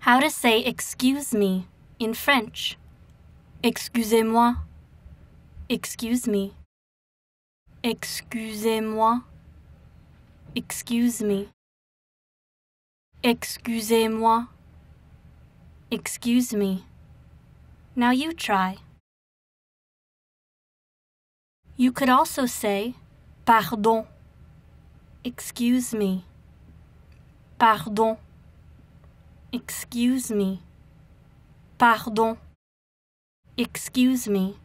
How to say excuse me in French. Excusez-moi. Excuse me. Excusez-moi. Excuse me. Excusez-moi. Excuse me. Now you try. You could also say pardon. Excuse me. Pardon. Excuse me. Pardon. Excuse me.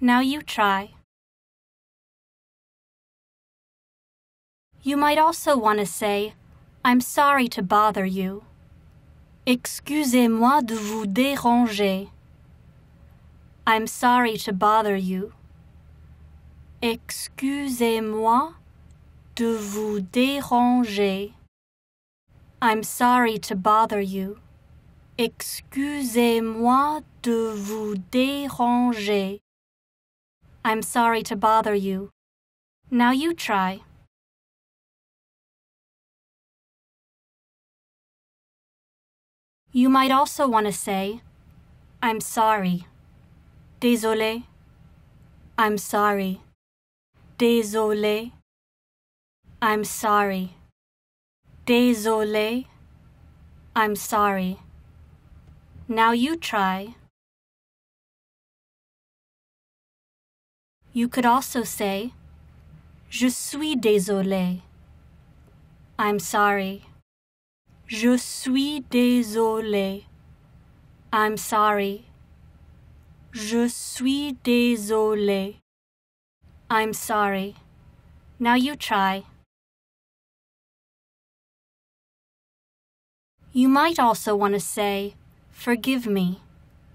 Now you try. You might also want to say, I'm sorry to bother you. Excusez-moi de vous déranger. I'm sorry to bother you. Excusez-moi de vous déranger. I'm sorry to bother you. Excusez-moi de vous déranger. I'm sorry to bother you. Now you try. You might also want to say, I'm sorry. Désolé. I'm sorry. Désolé. I'm sorry. Désolé. I'm sorry. Now you try. You could also say, Je suis désolé. I'm sorry. Je suis désolé. I'm sorry. Je suis désolé. I'm sorry. Now you try. You might also want to say, Forgive me.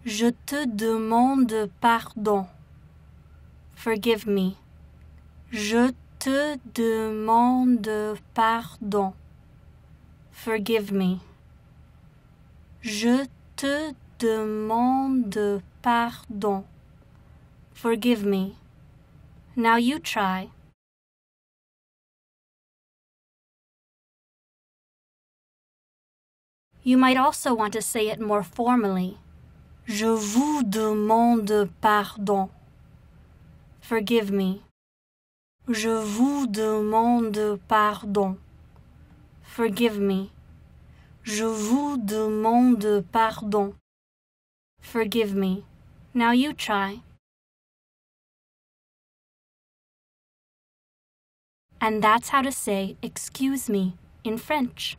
Je te demande pardon. Forgive me. Je te demande pardon. Forgive me. Je te demande pardon. Forgive me. Now you try. You might also want to say it more formally. Je vous demande pardon. Forgive me. Je vous demande pardon. Forgive me. Je vous demande pardon. Forgive me. Now you try. And that's how to say excuse me in French.